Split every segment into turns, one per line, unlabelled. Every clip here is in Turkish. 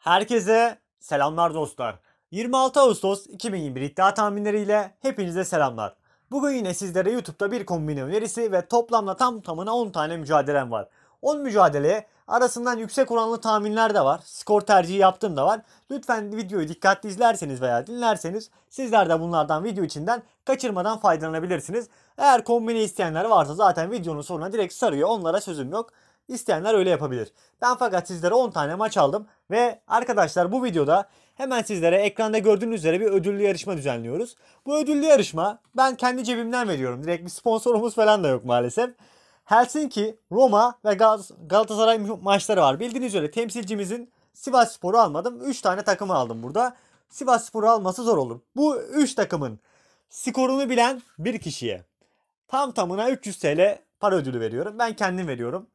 Herkese selamlar dostlar. 26 Ağustos 2021 iddia tahminleriyle hepinize selamlar. Bugün yine sizlere YouTube'da bir kombine önerisi ve toplamda tam tamına 10 tane mücadelem var. 10 mücadeleye arasından yüksek oranlı tahminler de var. Skor tercihi yaptığım da var. Lütfen videoyu dikkatli izlerseniz veya dinlerseniz sizler de bunlardan video içinden kaçırmadan faydalanabilirsiniz. Eğer kombine isteyenler varsa zaten videonun sonuna direkt sarıyor. Onlara sözüm yok. İsteyenler öyle yapabilir. Ben fakat sizlere 10 tane maç aldım ve arkadaşlar bu videoda hemen sizlere ekranda gördüğünüz üzere bir ödüllü yarışma düzenliyoruz. Bu ödüllü yarışma ben kendi cebimden veriyorum. Direkt bir sponsorumuz falan da yok maalesef. Helsinki, Roma ve Galatasaray maçları var. Bildiğiniz üzere temsilcimizin Sivas Spor'u almadım. 3 tane takımı aldım burada. Sivas Spor'u alması zor olur. Bu 3 takımın skorunu bilen bir kişiye tam tamına 300 TL para ödülü veriyorum. Ben kendim veriyorum.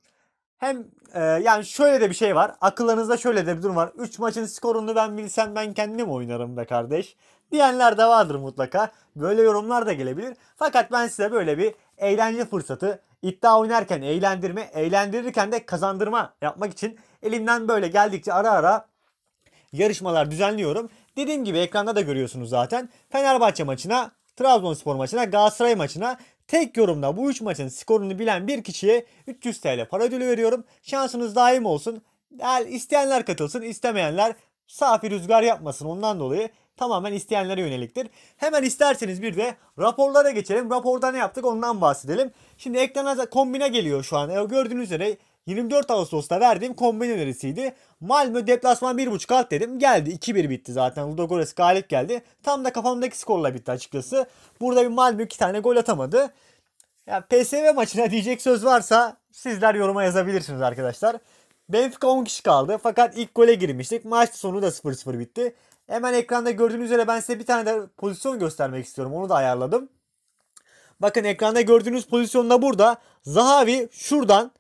Hem e, yani şöyle de bir şey var. Akıllarınızda şöyle de bir durum var. 3 maçın skorunu ben bilsem ben kendim oynarım be kardeş. Diyenler de vardır mutlaka. Böyle yorumlar da gelebilir. Fakat ben size böyle bir eğlence fırsatı iddia oynarken eğlendirme, eğlendirirken de kazandırma yapmak için elimden böyle geldikçe ara ara yarışmalar düzenliyorum. Dediğim gibi ekranda da görüyorsunuz zaten. Fenerbahçe maçına, Trabzonspor maçına, Galatasaray maçına Tek yorumda bu 3 maçın skorunu bilen bir kişiye 300 TL para ödülü veriyorum. Şansınız daim olsun. Yani isteyenler katılsın, istemeyenler safi rüzgar yapmasın ondan dolayı tamamen isteyenlere yöneliktir. Hemen isterseniz bir de raporlara geçelim. Raporda ne yaptık ondan bahsedelim. Şimdi ekrana kombine geliyor şu an. E, gördüğünüz üzere 24 Ağustos'ta verdiğim kombin önerisiydi. Malmö deplasman 1.5 alt dedim. Geldi 2-1 bitti zaten. Ludogorets galip geldi. Tam da kafamdaki skorla bitti açıkçası. Burada bir Malmö 2 tane gol atamadı. Ya PSV maçına diyecek söz varsa sizler yoruma yazabilirsiniz arkadaşlar. Benfica 10 kişi kaldı fakat ilk gole girmiştik. Maç sonu da 0-0 bitti. Hemen ekranda gördüğünüz üzere ben size bir tane de pozisyon göstermek istiyorum. Onu da ayarladım. Bakın ekranda gördüğünüz pozisyonda burada Zahavi şuradan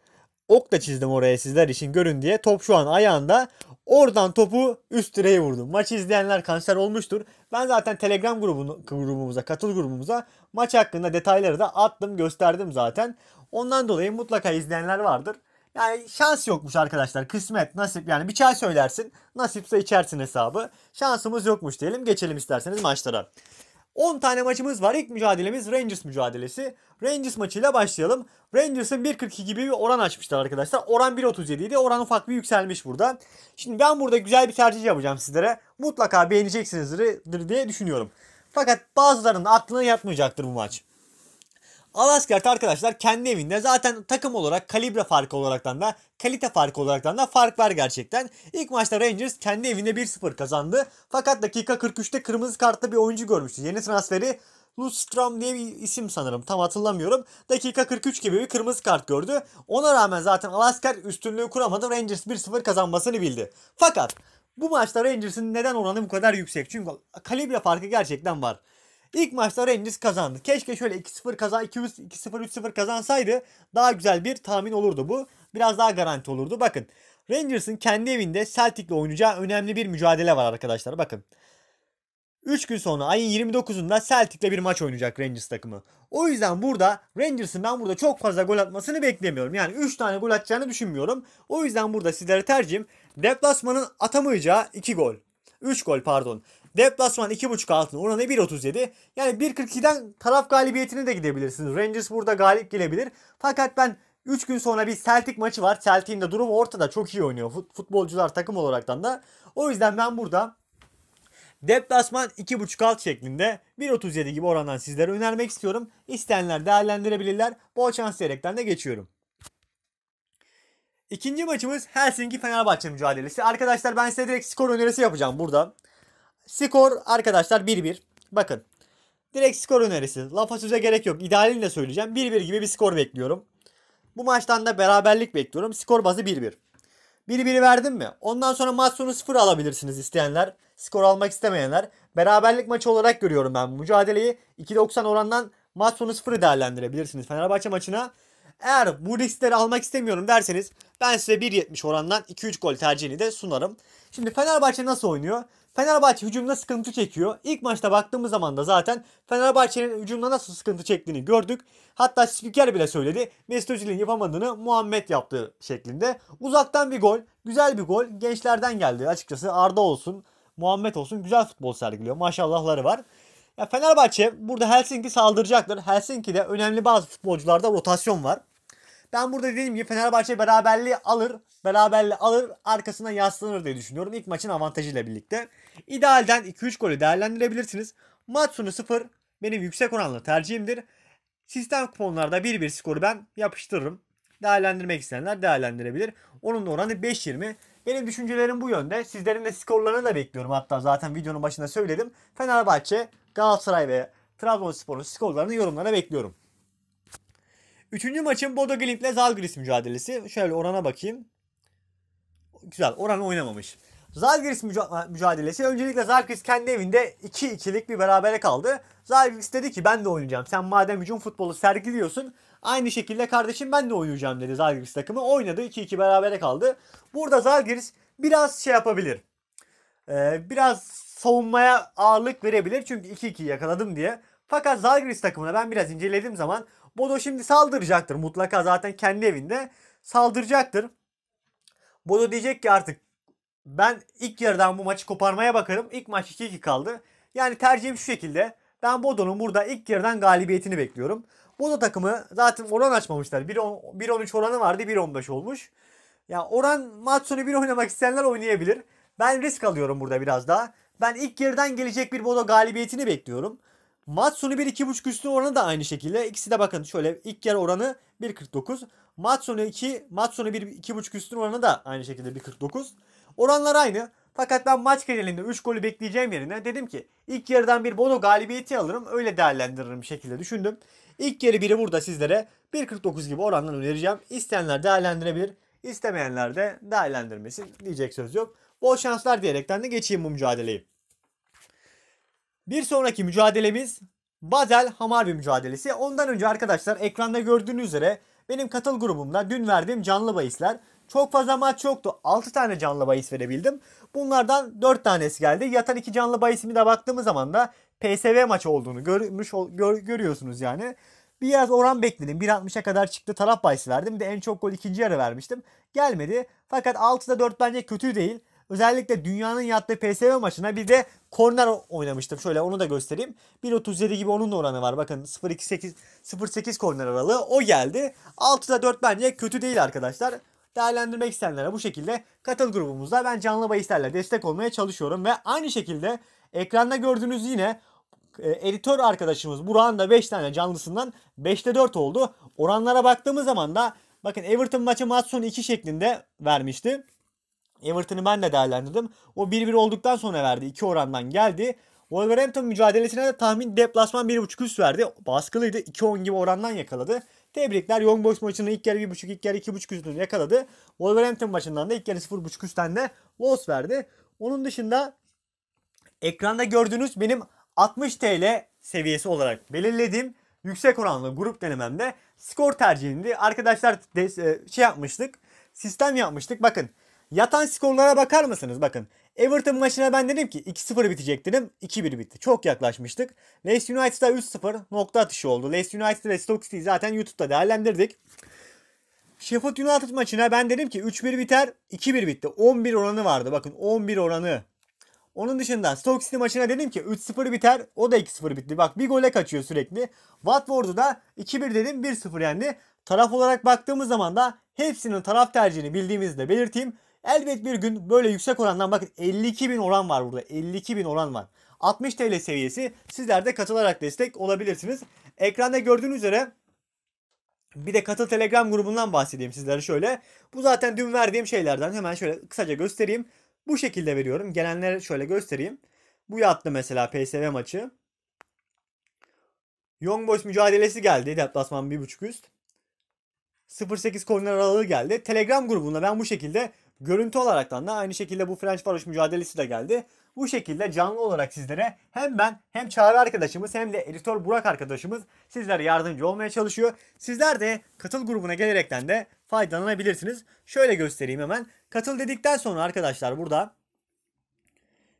ok da çizdim oraya sizler için görün diye. Top şu an ayağında. Oradan topu üst direğe vurdum. Maçı izleyenler kanser olmuştur. Ben zaten Telegram grubunu, grubumuza, katıl grubumuza maç hakkında detayları da attım, gösterdim zaten. Ondan dolayı mutlaka izleyenler vardır. Yani şans yokmuş arkadaşlar. Kısmet, nasip yani bir çay söylersin. Nasipse içersin hesabı. Şansımız yokmuş diyelim. Geçelim isterseniz maçlara. 10 tane maçımız var. İlk mücadelemiz Rangers mücadelesi. Rangers maçıyla başlayalım. Rangers'ın 1.42 gibi bir oran açmışlar arkadaşlar. Oran 1.37 idi. Oran ufak bir yükselmiş burada. Şimdi ben burada güzel bir tercih yapacağım sizlere. Mutlaka beğeneceksinizdir diye düşünüyorum. Fakat bazılarının aklına yatmayacaktır bu maç. Alaskert arkadaşlar kendi evinde zaten takım olarak kalibre farkı olaraktan da kalite farkı olaraktan da fark var gerçekten. İlk maçta Rangers kendi evinde 1-0 kazandı. Fakat dakika 43'te kırmızı kartta bir oyuncu görmüştü. Yeni transferi Lustrom diye bir isim sanırım tam hatırlamıyorum. Dakika 43 gibi bir kırmızı kart gördü. Ona rağmen zaten Alasker üstünlüğü kuramadı. Rangers 1-0 kazanmasını bildi. Fakat bu maçta Rangers'ın neden oranı bu kadar yüksek? Çünkü kalibre farkı gerçekten var. İlk maçta Rangers kazandı. Keşke şöyle 2-0 kazan 2-0 3-0 kazansaydı daha güzel bir tahmin olurdu bu. Biraz daha garanti olurdu. Bakın Rangers'ın kendi evinde Celtic'le oynayacağı önemli bir mücadele var arkadaşlar. Bakın. 3 gün sonra ayın 29'unda Celtic'le bir maç oynayacak Rangers takımı. O yüzden burada Rangers'ın ben burada çok fazla gol atmasını beklemiyorum. Yani 3 tane gol atacağını düşünmüyorum. O yüzden burada sizlere tercihim deplasmanın atamayacağı 2 gol. 3 gol pardon. Deplasman 2.5 altın oranı 1.37. Yani 1.42'den taraf galibiyetine de gidebilirsiniz. Rangers burada galip gelebilir. Fakat ben 3 gün sonra bir Celtic maçı var. Celtic'in de durumu ortada. Çok iyi oynuyor futbolcular takım olaraktan da. O yüzden ben burada Deplasman 2.5 alt şeklinde 1.37 gibi orandan sizlere önermek istiyorum. İsteyenler değerlendirebilirler. Bol şans diyerekten de geçiyorum. İkinci maçımız Helsinki Fenerbahçe mücadelesi. Arkadaşlar ben size direkt skor önerisi yapacağım burada. Skor arkadaşlar 1-1. Bakın. Direkt skor önerisi. Lafa söze gerek yok. İdealini de söyleyeceğim. 1-1 gibi bir skor bekliyorum. Bu maçtan da beraberlik bekliyorum. Skor bazı 1-1. 1-1'i verdim mi? Ondan sonra maç sonu 0 alabilirsiniz isteyenler. Skor almak istemeyenler. Beraberlik maçı olarak görüyorum ben bu mücadeleyi. 2.90 orandan maç sonu 0'ı değerlendirebilirsiniz Fenerbahçe maçına. Eğer bu riskleri almak istemiyorum derseniz ben size 1.70 orandan 2-3 gol tercihini de sunarım. Şimdi Fenerbahçe nasıl oynuyor? Fenerbahçe hücumda sıkıntı çekiyor. İlk maçta baktığımız zaman da zaten Fenerbahçe'nin hücumda nasıl sıkıntı çektiğini gördük. Hatta spiker bile söyledi. Mesut Özil'in yapamadığını Muhammed yaptı şeklinde. Uzaktan bir gol, güzel bir gol gençlerden geldi. Açıkçası Arda olsun, Muhammed olsun güzel futbol sergiliyor. Maşallahları var. Ya Fenerbahçe burada Helsinki saldıracaktır. Helsinki'de önemli bazı futbolcularda rotasyon var. Ben burada dediğim gibi Fenerbahçe beraberliği alır. Beraberliği alır. Arkasına yaslanır diye düşünüyorum. İlk maçın avantajıyla birlikte. İdealden 2-3 golü değerlendirebilirsiniz. Maç sonu 0 benim yüksek oranlı tercihimdir. Sistem kuponlarda 1-1 skoru ben yapıştırırım. Değerlendirmek isteyenler değerlendirebilir. Onun da oranı 5-20. Benim düşüncelerim bu yönde. Sizlerin de skorlarını da bekliyorum. Hatta zaten videonun başında söyledim. Fenerbahçe, Galatasaray ve Trabzonspor'un skorlarını yorumlara bekliyorum. Üçüncü maçın Bodo Glimt ile Zalgiris mücadelesi. Şöyle orana bakayım. Güzel oran oynamamış. Zalgiris müca- mücadelesi. Öncelikle Zalgiris kendi evinde 2-2'lik bir berabere kaldı. Zalgiris dedi ki ben de oynayacağım. Sen madem hücum futbolu sergiliyorsun aynı şekilde kardeşim ben de oynayacağım dedi Zalgiris takımı. Oynadı 2-2 berabere kaldı. Burada Zalgiris biraz şey yapabilir. Ee, biraz savunmaya ağırlık verebilir. Çünkü 2-2 yakaladım diye. Fakat Zalgiris takımına ben biraz incelediğim zaman Bodo şimdi saldıracaktır. Mutlaka zaten kendi evinde saldıracaktır. Bodo diyecek ki artık ben ilk yarıdan bu maçı koparmaya bakarım. İlk maç 2-2 kaldı. Yani tercihim şu şekilde. Ben Bodo'nun burada ilk yarıdan galibiyetini bekliyorum. Bodo takımı zaten oran açmamışlar. 1-13 oranı vardı 1-15 olmuş. Ya yani oran maç sonu 1 oynamak isteyenler oynayabilir. Ben risk alıyorum burada biraz daha. Ben ilk yarıdan gelecek bir Bodo galibiyetini bekliyorum. Matsuni 1-2.5 üstü oranı da aynı şekilde. İkisi de bakın şöyle ilk yarı oranı 1.49. Matsuni 2, Matsuni 1-2.5 üstün oranı da aynı şekilde 1.49. Oranlar aynı. Fakat ben maç genelinde 3 golü bekleyeceğim yerine dedim ki ilk yarıdan bir Bono galibiyeti alırım öyle değerlendiririm şekilde düşündüm. İlk yarı biri burada sizlere 1.49 gibi oranlar önereceğim. İsteyenler değerlendirebilir. İstemeyenler de değerlendirmesin diyecek söz yok. Bol şanslar diyerekten de geçeyim bu mücadeleyi. Bir sonraki mücadelemiz Basel Hamarbi mücadelesi. Ondan önce arkadaşlar ekranda gördüğünüz üzere benim katıl grubumda dün verdiğim canlı bahisler. Çok fazla maç yoktu. 6 tane canlı bahis verebildim. Bunlardan 4 tanesi geldi. Yatan 2 canlı bahisimi de baktığımız zaman da PSV maçı olduğunu görmüş gör, görüyorsunuz yani. Biraz oran bekledim. 1.60'a kadar çıktı taraf bahisi verdim. Bir de en çok gol ikinci yarı vermiştim. Gelmedi. Fakat 6'da 4 bence kötü değil. Özellikle dünyanın yattığı PSV maçına bir de korner oynamıştım. Şöyle onu da göstereyim. 1.37 gibi onun da oranı var. Bakın 0.28 0.8 korner aralığı o geldi. 6'da 4 bence kötü değil arkadaşlar. Değerlendirmek isteyenlere bu şekilde katıl grubumuzda ben canlı bahislerle destek olmaya çalışıyorum. Ve aynı şekilde ekranda gördüğünüz yine e, editör arkadaşımız Burak'ın da 5 tane canlısından 5'te 4 oldu. Oranlara baktığımız zaman da bakın Everton maçı maç sonu 2 şeklinde vermişti. Everton'ı ben de değerlendirdim. O 1-1 olduktan sonra verdi. 2 orandan geldi. Wolverhampton mücadelesine de tahmin deplasman 1.5 üst verdi. Baskılıydı. 2-10 gibi orandan yakaladı. Tebrikler. Young Boys maçını ilk yarı 1.5, ilk yarı 2.5 üstünü yakaladı. Wolverhampton maçından da ilk yarı 0.5 üstten de loss verdi. Onun dışında ekranda gördüğünüz benim 60 TL seviyesi olarak belirlediğim yüksek oranlı grup denememde skor tercihindi. Arkadaşlar e, şey yapmıştık. Sistem yapmıştık. Bakın Yatan skorlara bakar mısınız? Bakın Everton maçına ben dedim ki 2-0 bitecek dedim. 2-1 bitti. Çok yaklaşmıştık. Leicester United'a 3-0 nokta atışı oldu. Leicester United ve Stoke City'yi zaten YouTube'da değerlendirdik. Sheffield United maçına ben dedim ki 3-1 biter 2-1 bitti. 11 oranı vardı. Bakın 11 oranı. Onun dışında Stoke City maçına dedim ki 3-0 biter. O da 2-0 bitti. Bak bir gole kaçıyor sürekli. Watford'u da 2-1 dedim 1-0 yendi. Taraf olarak baktığımız zaman da hepsinin taraf tercihini bildiğimizi de belirteyim. Elbet bir gün böyle yüksek orandan bakın 52 bin oran var burada. 52 bin oran var. 60 TL seviyesi sizler de katılarak destek olabilirsiniz. Ekranda gördüğünüz üzere bir de katıl telegram grubundan bahsedeyim sizlere şöyle. Bu zaten dün verdiğim şeylerden hemen şöyle kısaca göstereyim. Bu şekilde veriyorum. Gelenlere şöyle göstereyim. Bu yattı mesela PSV maçı. Young Boys mücadelesi geldi. Deplasman 1.5 üst. 0.8 korner aralığı geldi. Telegram grubunda ben bu şekilde Görüntü olaraktan da aynı şekilde bu French Varoş mücadelesi de geldi. Bu şekilde canlı olarak sizlere hem ben hem Çağrı arkadaşımız hem de editör Burak arkadaşımız sizlere yardımcı olmaya çalışıyor. Sizler de katıl grubuna gelerekten de faydalanabilirsiniz. Şöyle göstereyim hemen. Katıl dedikten sonra arkadaşlar burada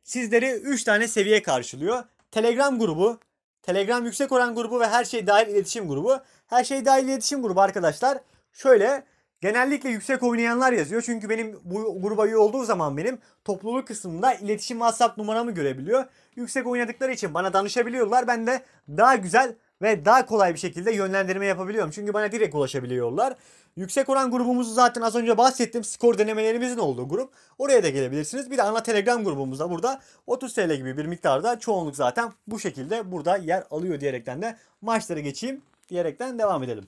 sizleri 3 tane seviye karşılıyor. Telegram grubu, Telegram yüksek oran grubu ve her şey dahil iletişim grubu. Her şey dahil iletişim grubu arkadaşlar. Şöyle Genellikle yüksek oynayanlar yazıyor. Çünkü benim bu gruba üye olduğu zaman benim topluluk kısmında iletişim WhatsApp numaramı görebiliyor. Yüksek oynadıkları için bana danışabiliyorlar. Ben de daha güzel ve daha kolay bir şekilde yönlendirme yapabiliyorum. Çünkü bana direkt ulaşabiliyorlar. Yüksek oran grubumuzu zaten az önce bahsettim. Skor denemelerimizin olduğu grup. Oraya da gelebilirsiniz. Bir de ana Telegram grubumuzda burada 30 TL gibi bir miktarda çoğunluk zaten bu şekilde burada yer alıyor diyerekten de maçlara geçeyim diyerekten devam edelim.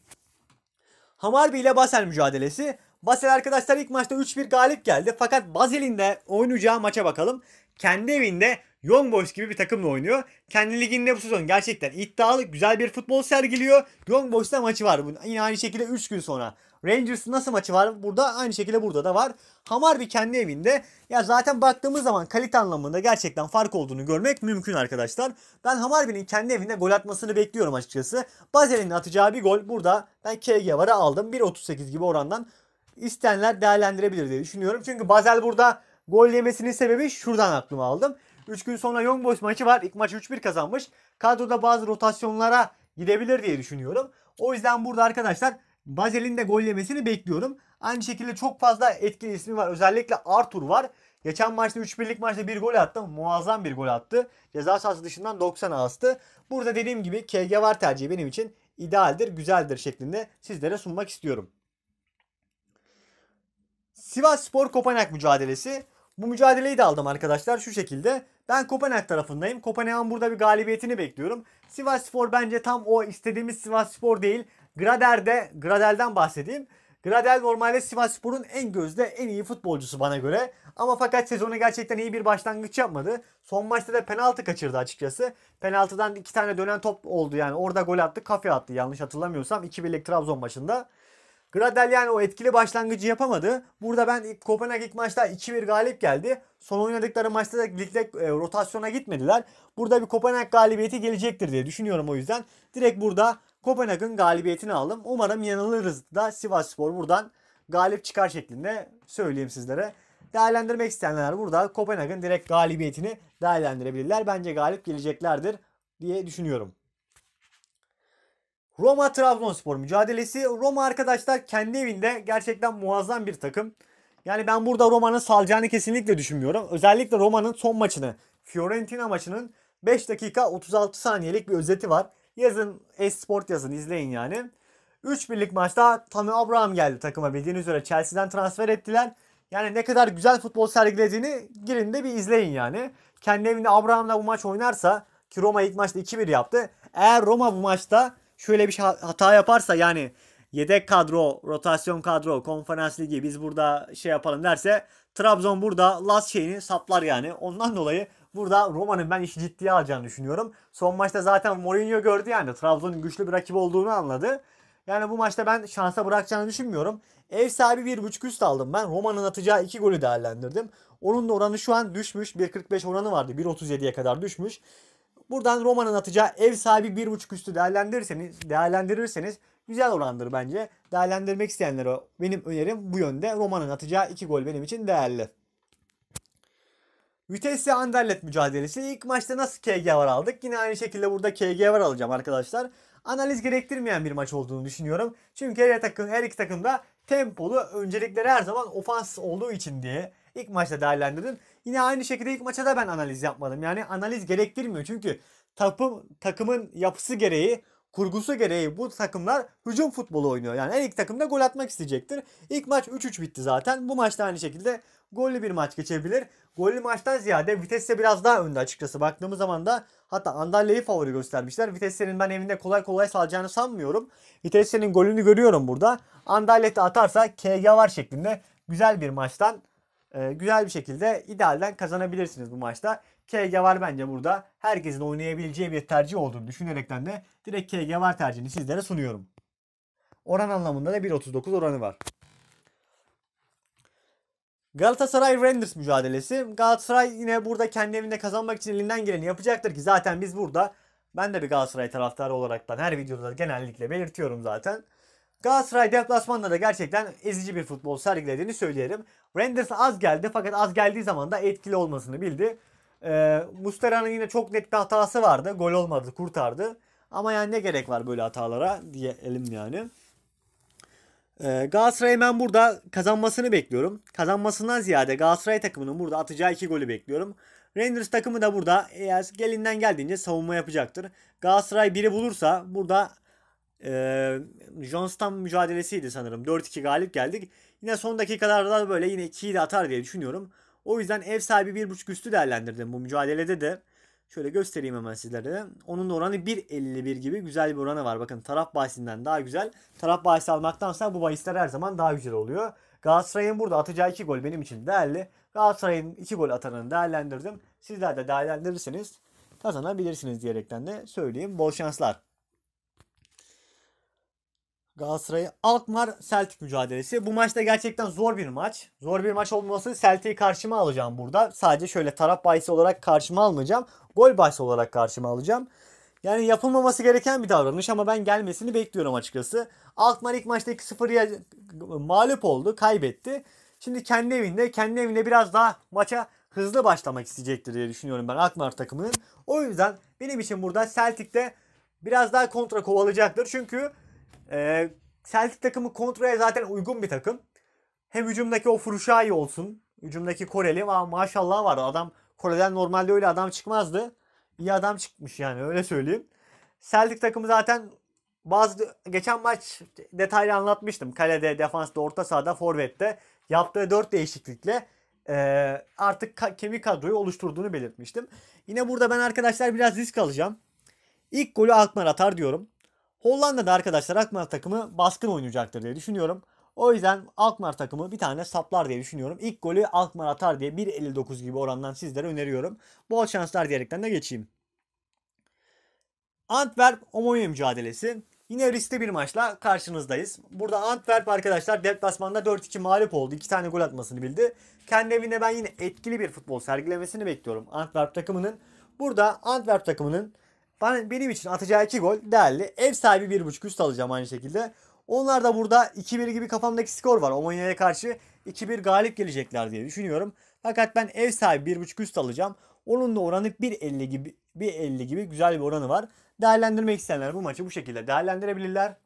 Hamarbi ile Basel mücadelesi. Basel arkadaşlar ilk maçta 3-1 galip geldi. Fakat Basel'in de oynayacağı maça bakalım. Kendi evinde Young Boys gibi bir takımla oynuyor. Kendi liginde bu sezon gerçekten iddialı, güzel bir futbol sergiliyor. Young Boys'ta maçı var. Yine aynı şekilde 3 gün sonra Rangers nasıl maçı var? Burada aynı şekilde burada da var. Hamar bir kendi evinde. Ya zaten baktığımız zaman kalite anlamında gerçekten fark olduğunu görmek mümkün arkadaşlar. Ben Hamarbi'nin kendi evinde gol atmasını bekliyorum açıkçası. Bazel'in atacağı bir gol burada ben KG var'a aldım. 1.38 gibi orandan istenler değerlendirebilir diye düşünüyorum. Çünkü Basel burada gol yemesinin sebebi şuradan aklıma aldım. 3 gün sonra Young Boys maçı var. İlk maçı 3-1 kazanmış. Kadroda bazı rotasyonlara gidebilir diye düşünüyorum. O yüzden burada arkadaşlar Bazel'in de gol yemesini bekliyorum. Aynı şekilde çok fazla etkili ismi var. Özellikle Arthur var. Geçen maçta 3-1'lik maçta bir gol attı. Muazzam bir gol attı. Ceza sahası dışından 90 astı. Burada dediğim gibi KG var tercihi benim için idealdir, güzeldir şeklinde sizlere sunmak istiyorum. Sivas Spor Kopenhag mücadelesi. Bu mücadeleyi de aldım arkadaşlar şu şekilde. Ben Kopenhag tarafındayım. Kopenhag'ın burada bir galibiyetini bekliyorum. Sivas Spor bence tam o istediğimiz Sivas Spor değil. Grader'de, Gradel'den bahsedeyim. Gradel normalde Sivas Spor'un en gözde en iyi futbolcusu bana göre. Ama fakat sezonu gerçekten iyi bir başlangıç yapmadı. Son maçta da penaltı kaçırdı açıkçası. Penaltıdan iki tane dönen top oldu yani. Orada gol attı kafe attı yanlış hatırlamıyorsam. 2-1'lik Trabzon maçında. Gradel yani o etkili başlangıcı yapamadı. Burada ben Kopenhag ilk maçta 2-1 galip geldi. Son oynadıkları maçta da ligde e, rotasyona gitmediler. Burada bir Kopenhag galibiyeti gelecektir diye düşünüyorum o yüzden. Direkt burada Kopenhag'ın galibiyetini aldım. Umarım yanılırız da Sivas Spor buradan galip çıkar şeklinde söyleyeyim sizlere. Değerlendirmek isteyenler burada Kopenhag'ın direkt galibiyetini değerlendirebilirler. Bence galip geleceklerdir diye düşünüyorum. Roma Trabzonspor mücadelesi. Roma arkadaşlar kendi evinde gerçekten muazzam bir takım. Yani ben burada Roma'nın salacağını kesinlikle düşünmüyorum. Özellikle Roma'nın son maçını, Fiorentina maçının 5 dakika 36 saniyelik bir özeti var. Yazın Esport yazın izleyin yani. 3 birlik maçta Tammy Abraham geldi takıma bildiğiniz üzere Chelsea'den transfer ettiler. Yani ne kadar güzel futbol sergilediğini girin de bir izleyin yani. Kendi evinde Abraham'la bu maç oynarsa ki Roma ilk maçta 2-1 yaptı. Eğer Roma bu maçta şöyle bir şey, hata yaparsa yani yedek kadro, rotasyon kadro, konferans ligi biz burada şey yapalım derse Trabzon burada last şeyini saplar yani. Ondan dolayı Burada Roma'nın ben işi ciddiye alacağını düşünüyorum. Son maçta zaten Mourinho gördü yani Trabzon'un güçlü bir rakip olduğunu anladı. Yani bu maçta ben şansa bırakacağını düşünmüyorum. Ev sahibi 1.5 üst aldım ben. Roma'nın atacağı 2 golü değerlendirdim. Onun da oranı şu an düşmüş. 1.45 oranı vardı. 1.37'ye kadar düşmüş. Buradan Roma'nın atacağı ev sahibi 1.5 üstü değerlendirirseniz, değerlendirirseniz güzel orandır bence. Değerlendirmek isteyenlere benim önerim bu yönde. Roma'nın atacağı 2 gol benim için değerli. Vitesse Anderlet mücadelesi. İlk maçta nasıl KG var aldık? Yine aynı şekilde burada KG var alacağım arkadaşlar. Analiz gerektirmeyen bir maç olduğunu düşünüyorum. Çünkü her, takım, her iki takım da tempolu öncelikleri her zaman ofans olduğu için diye ilk maçta değerlendirdim. Yine aynı şekilde ilk maçta da ben analiz yapmadım. Yani analiz gerektirmiyor. Çünkü takım, takımın yapısı gereği kurgusu gereği bu takımlar hücum futbolu oynuyor. Yani her iki takım da gol atmak isteyecektir. İlk maç 3-3 bitti zaten. Bu maçta aynı şekilde gollü bir maç geçebilir. Gollü maçtan ziyade Vitesse biraz daha önde açıkçası. Baktığımız zaman da hatta Andalya'yı favori göstermişler. Vitesse'nin ben evinde kolay kolay salacağını sanmıyorum. Vitesse'nin golünü görüyorum burada. Andalya atarsa KG var şeklinde güzel bir maçtan e, güzel bir şekilde idealden kazanabilirsiniz bu maçta. KG var bence burada herkesin oynayabileceği bir tercih olduğunu düşünerekten de direkt KG var tercihini sizlere sunuyorum. Oran anlamında da 1.39 oranı var. Galatasaray Renders mücadelesi. Galatasaray yine burada kendi evinde kazanmak için elinden geleni yapacaktır ki zaten biz burada ben de bir Galatasaray taraftarı olaraktan her videoda genellikle belirtiyorum zaten. Galatasaray deplasmanda da gerçekten ezici bir futbol sergilediğini söyleyelim. Renders az geldi fakat az geldiği zaman da etkili olmasını bildi. E, ee, Mustera'nın yine çok net bir hatası vardı. Gol olmadı, kurtardı. Ama yani ne gerek var böyle hatalara diye elim yani. E, ee, Galatasaray'ı ben burada kazanmasını bekliyorum. Kazanmasından ziyade Galatasaray takımının burada atacağı iki golü bekliyorum. Rangers takımı da burada eğer gelinden geldiğince savunma yapacaktır. Galatasaray biri bulursa burada e, Johnston mücadelesiydi sanırım. 4-2 galip geldik. Yine son dakikalarda böyle yine 2'yi de atar diye düşünüyorum. O yüzden ev sahibi 1.5 üstü değerlendirdim bu mücadelede de. Şöyle göstereyim hemen sizlere. Onun da oranı 1.51 gibi güzel bir oranı var. Bakın taraf bahisinden daha güzel. Taraf bahisi almaktansa bu bahisler her zaman daha güzel oluyor. Galatasaray'ın burada atacağı 2 gol benim için değerli. Galatasaray'ın 2 gol atanını değerlendirdim. Sizler de değerlendirirseniz kazanabilirsiniz diyerekten de söyleyeyim. Bol şanslar. Galatasaray Alkmaar Celtic mücadelesi. Bu maçta gerçekten zor bir maç. Zor bir maç olması Celtic'i karşıma alacağım burada. Sadece şöyle taraf bahisi olarak karşıma almayacağım. Gol bahisi olarak karşıma alacağım. Yani yapılmaması gereken bir davranış ama ben gelmesini bekliyorum açıkçası. Alkmaar ilk maçta 2-0'ya mağlup oldu, kaybetti. Şimdi kendi evinde, kendi evinde biraz daha maça hızlı başlamak isteyecektir diye düşünüyorum ben Alkmaar takımının. O yüzden benim için burada Celtic'te biraz daha kontra kovalayacaktır. Çünkü ee, Celtic takımı kontraya zaten uygun bir takım. Hem hücumdaki o Furuşai olsun. Hücumdaki Koreli. ama maşallah var. Adam Kore'den normalde öyle adam çıkmazdı. İyi adam çıkmış yani öyle söyleyeyim. Celtic takımı zaten bazı geçen maç detaylı anlatmıştım. Kalede, defansta, orta sahada, forvette yaptığı dört değişiklikle ee, artık ka- kemik kadroyu oluşturduğunu belirtmiştim. Yine burada ben arkadaşlar biraz risk alacağım. İlk golü Alkmaar atar diyorum. Hollanda'da arkadaşlar Alkmaar takımı baskın oynayacaktır diye düşünüyorum. O yüzden Alkmaar takımı bir tane saplar diye düşünüyorum. İlk golü Alkmaar atar diye 1.59 gibi orandan sizlere öneriyorum. Bol şanslar diyerekten de geçeyim. Antwerp Omonya mücadelesi. Yine riskli bir maçla karşınızdayız. Burada Antwerp arkadaşlar deplasmanda 4-2 mağlup oldu. 2 tane gol atmasını bildi. Kendi evinde ben yine etkili bir futbol sergilemesini bekliyorum Antwerp takımının. Burada Antwerp takımının ben, benim için atacağı 2 gol değerli. Ev sahibi 1.5 üst alacağım aynı şekilde. Onlar da burada 2-1 gibi kafamdaki skor var. Omonya'ya karşı 2-1 galip gelecekler diye düşünüyorum. Fakat ben ev sahibi 1.5 üst alacağım. Onun da oranı 1.50 gibi 1.50 gibi güzel bir oranı var. Değerlendirmek isteyenler bu maçı bu şekilde değerlendirebilirler.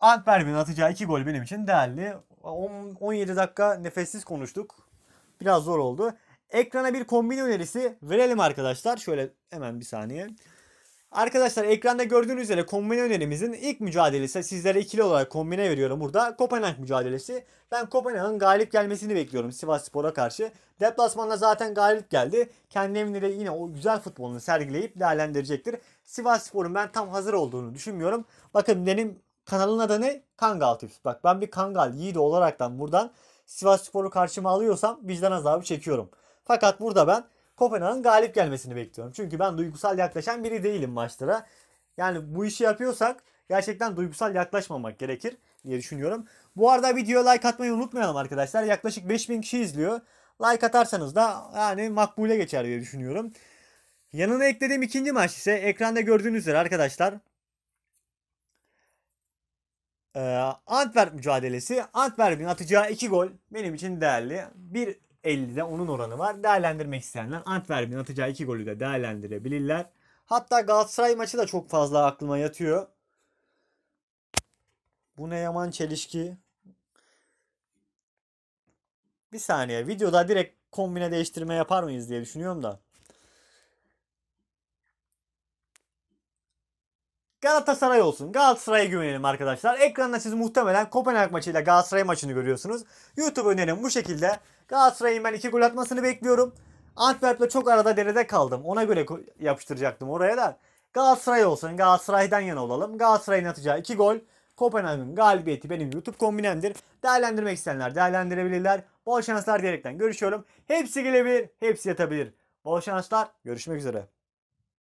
Antwerp'in atacağı 2 gol benim için değerli. 17 dakika nefessiz konuştuk. Biraz zor oldu. Ekrana bir kombin önerisi verelim arkadaşlar. Şöyle hemen bir saniye. Arkadaşlar ekranda gördüğünüz üzere kombine önerimizin ilk mücadelesi sizlere ikili olarak kombine veriyorum burada. Kopenhag mücadelesi. Ben Kopenhag'ın galip gelmesini bekliyorum Sivas Spor'a karşı. Deplasmanla zaten galip geldi. Kendi evinde de yine o güzel futbolunu sergileyip değerlendirecektir. Sivas Spor'un ben tam hazır olduğunu düşünmüyorum. Bakın benim kanalın adı ne? Kangal Tips. Bak ben bir Kangal yiğidi olaraktan buradan Sivas Spor'u karşıma alıyorsam vicdan azabı çekiyorum. Fakat burada ben Kopenhag'ın galip gelmesini bekliyorum. Çünkü ben duygusal yaklaşan biri değilim maçlara. Yani bu işi yapıyorsak gerçekten duygusal yaklaşmamak gerekir diye düşünüyorum. Bu arada videoya like atmayı unutmayalım arkadaşlar. Yaklaşık 5000 kişi izliyor. Like atarsanız da yani makbule geçer diye düşünüyorum. Yanına eklediğim ikinci maç ise ekranda gördüğünüz üzere arkadaşlar. Antwerp mücadelesi. Antwerp'in atacağı iki gol benim için değerli. Bir %50'de onun oranı var. Değerlendirmek isteyenler Antwerp'in atacağı 2 golü de değerlendirebilirler. Hatta Galatasaray maçı da çok fazla aklıma yatıyor. Bu ne yaman çelişki. Bir saniye videoda direkt kombine değiştirme yapar mıyız diye düşünüyorum da. Galatasaray olsun. Galatasaray'a güvenelim arkadaşlar. Ekranda siz muhtemelen Kopenhag maçıyla Galatasaray maçını görüyorsunuz. YouTube önerim bu şekilde. Galatasaray'ın ben iki gol atmasını bekliyorum. Antwerp'le çok arada derede kaldım. Ona göre yapıştıracaktım oraya da. Galatasaray olsun. Galatasaray'dan yana olalım. Galatasaray'ın atacağı iki gol. Kopenhag'ın galibiyeti benim YouTube kombinemdir. Değerlendirmek isteyenler değerlendirebilirler. Bol şanslar diyerekten görüşüyorum. Hepsi gelebilir, hepsi yatabilir. Bol şanslar. Görüşmek üzere.